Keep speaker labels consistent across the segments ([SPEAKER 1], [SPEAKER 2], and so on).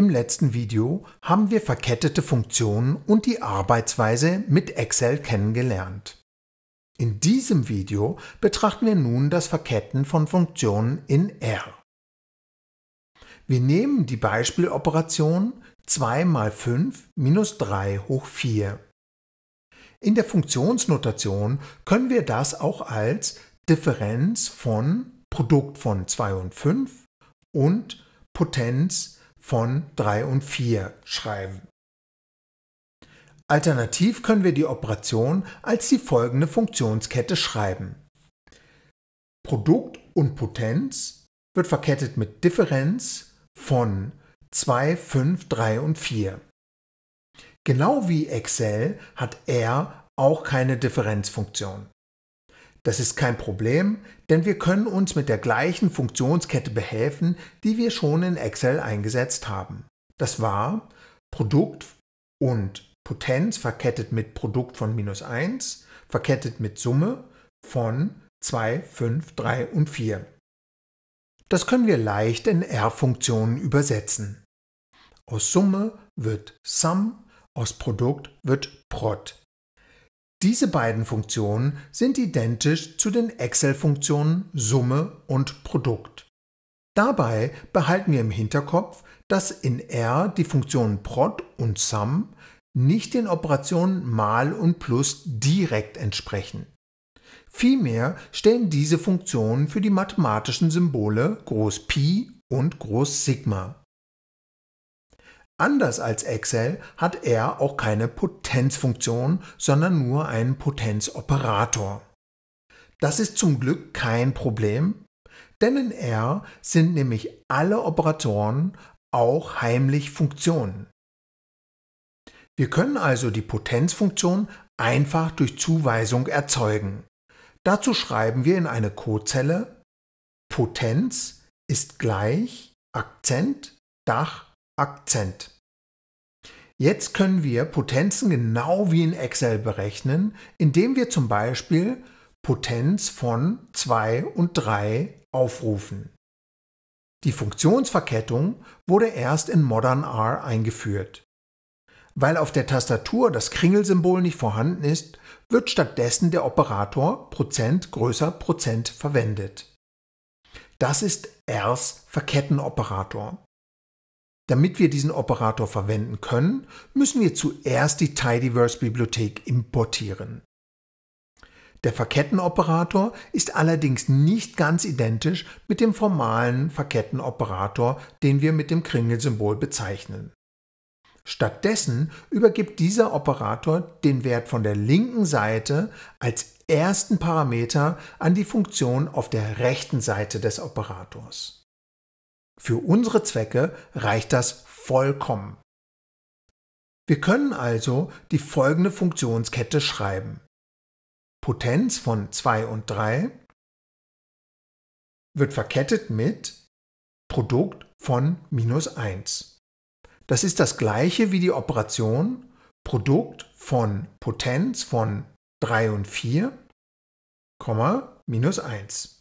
[SPEAKER 1] Im letzten Video haben wir verkettete Funktionen und die Arbeitsweise mit Excel kennengelernt. In diesem Video betrachten wir nun das Verketten von Funktionen in R. Wir nehmen die Beispieloperation 2 mal 5 minus 3 hoch 4. In der Funktionsnotation können wir das auch als Differenz von Produkt von 2 und 5 und Potenz von 3 und 4 schreiben. Alternativ können wir die Operation als die folgende Funktionskette schreiben. Produkt und Potenz wird verkettet mit Differenz von 2, 5, 3 und 4. Genau wie Excel hat R auch keine Differenzfunktion. Das ist kein Problem, denn wir können uns mit der gleichen Funktionskette behelfen, die wir schon in Excel eingesetzt haben. Das war Produkt und Potenz verkettet mit Produkt von minus 1, verkettet mit Summe von 2, 5, 3 und 4. Das können wir leicht in R-Funktionen übersetzen. Aus Summe wird Sum, aus Produkt wird Prot. Diese beiden Funktionen sind identisch zu den Excel-Funktionen Summe und Produkt. Dabei behalten wir im Hinterkopf, dass in R die Funktionen prod und sum nicht den Operationen mal und plus direkt entsprechen. Vielmehr stellen diese Funktionen für die mathematischen Symbole Groß Pi und Groß Sigma Anders als Excel hat R auch keine Potenzfunktion, sondern nur einen Potenzoperator. Das ist zum Glück kein Problem, denn in R sind nämlich alle Operatoren auch heimlich Funktionen. Wir können also die Potenzfunktion einfach durch Zuweisung erzeugen. Dazu schreiben wir in eine Codezelle Potenz ist gleich Akzent Dach Akzent. Jetzt können wir Potenzen genau wie in Excel berechnen, indem wir zum Beispiel Potenz von 2 und 3 aufrufen. Die Funktionsverkettung wurde erst in Modern R eingeführt. Weil auf der Tastatur das Kringelsymbol nicht vorhanden ist, wird stattdessen der Operator Prozent größer Prozent verwendet. Das ist Rs Verkettenoperator. Damit wir diesen Operator verwenden können, müssen wir zuerst die Tidyverse-Bibliothek importieren. Der Verkettenoperator ist allerdings nicht ganz identisch mit dem formalen Verkettenoperator, den wir mit dem Kringelsymbol bezeichnen. Stattdessen übergibt dieser Operator den Wert von der linken Seite als ersten Parameter an die Funktion auf der rechten Seite des Operators. Für unsere Zwecke reicht das vollkommen. Wir können also die folgende Funktionskette schreiben. Potenz von 2 und 3 wird verkettet mit Produkt von minus 1. Das ist das gleiche wie die Operation Produkt von Potenz von 3 und 4, minus 1.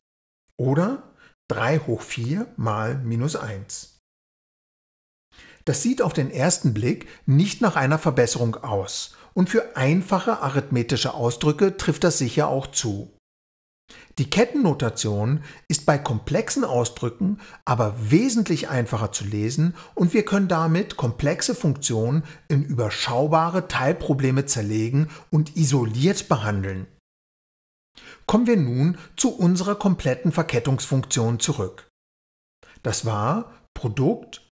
[SPEAKER 1] Oder 3 hoch 4 mal minus 1. Das sieht auf den ersten Blick nicht nach einer Verbesserung aus und für einfache arithmetische Ausdrücke trifft das sicher auch zu. Die Kettennotation ist bei komplexen Ausdrücken aber wesentlich einfacher zu lesen und wir können damit komplexe Funktionen in überschaubare Teilprobleme zerlegen und isoliert behandeln kommen wir nun zu unserer kompletten Verkettungsfunktion zurück. Das war Produkt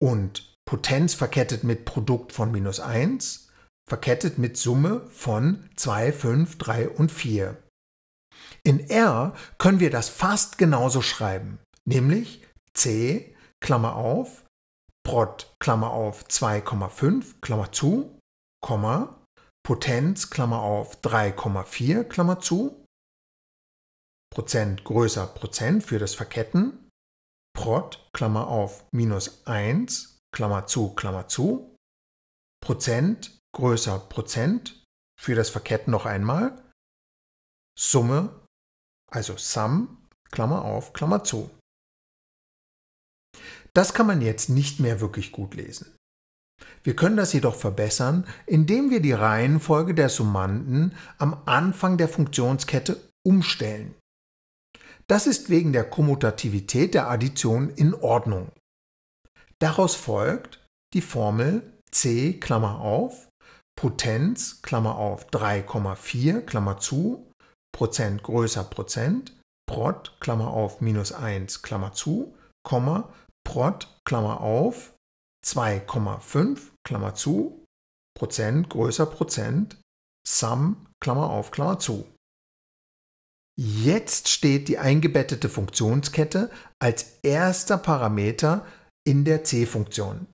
[SPEAKER 1] und Potenz verkettet mit Produkt von minus 1, verkettet mit Summe von 2, 5, 3 und 4. In R können wir das fast genauso schreiben, nämlich C, Klammer auf, Prot, Klammer auf 2,5, Klammer zu, Komma, Potenz, Klammer auf 3,4, Klammer zu, Prozent größer Prozent für das Verketten, prot, Klammer auf, minus 1, Klammer zu, Klammer zu, Prozent größer Prozent für das Verketten noch einmal, Summe, also Sum, Klammer auf, Klammer zu. Das kann man jetzt nicht mehr wirklich gut lesen. Wir können das jedoch verbessern, indem wir die Reihenfolge der Summanden am Anfang der Funktionskette umstellen. Das ist wegen der Kommutativität der Addition in Ordnung. Daraus folgt die Formel c Klammer auf Potenz Klammer auf 3,4 Klammer zu Prozent größer Prozent prot Klammer auf minus 1 Klammer zu Komma prot Klammer auf 2,5 Klammer zu Prozent größer Prozent sum Klammer auf Klammer zu. Jetzt steht die eingebettete Funktionskette als erster Parameter in der C-Funktion.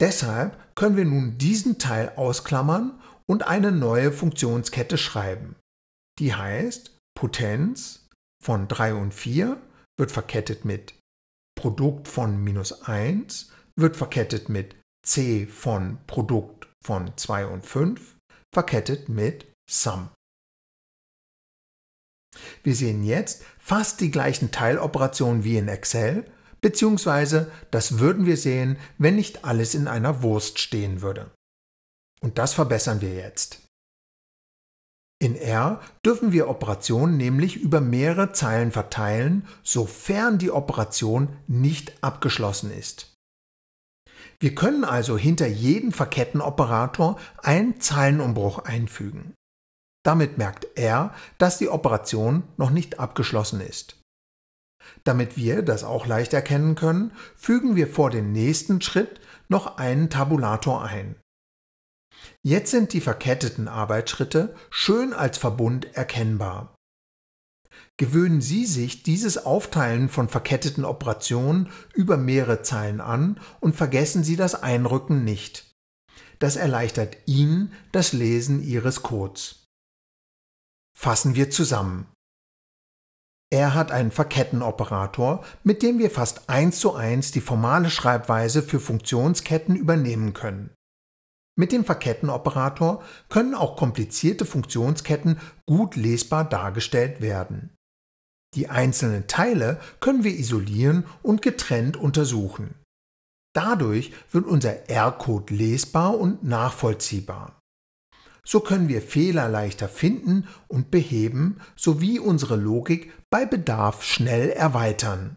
[SPEAKER 1] Deshalb können wir nun diesen Teil ausklammern und eine neue Funktionskette schreiben. Die heißt Potenz von 3 und 4 wird verkettet mit Produkt von minus 1, wird verkettet mit C von Produkt von 2 und 5, verkettet mit Sum. Wir sehen jetzt fast die gleichen Teiloperationen wie in Excel, beziehungsweise das würden wir sehen, wenn nicht alles in einer Wurst stehen würde. Und das verbessern wir jetzt. In R dürfen wir Operationen nämlich über mehrere Zeilen verteilen, sofern die Operation nicht abgeschlossen ist. Wir können also hinter jeden Verkettenoperator einen Zeilenumbruch einfügen. Damit merkt er, dass die Operation noch nicht abgeschlossen ist. Damit wir das auch leicht erkennen können, fügen wir vor den nächsten Schritt noch einen Tabulator ein. Jetzt sind die verketteten Arbeitsschritte schön als Verbund erkennbar. Gewöhnen Sie sich dieses Aufteilen von verketteten Operationen über mehrere Zeilen an und vergessen Sie das Einrücken nicht. Das erleichtert Ihnen das Lesen Ihres Codes. Fassen wir zusammen. Er hat einen Verkettenoperator, mit dem wir fast eins zu eins die formale Schreibweise für Funktionsketten übernehmen können. Mit dem Verkettenoperator können auch komplizierte Funktionsketten gut lesbar dargestellt werden. Die einzelnen Teile können wir isolieren und getrennt untersuchen. Dadurch wird unser R-Code lesbar und nachvollziehbar. So können wir Fehler leichter finden und beheben sowie unsere Logik bei Bedarf schnell erweitern.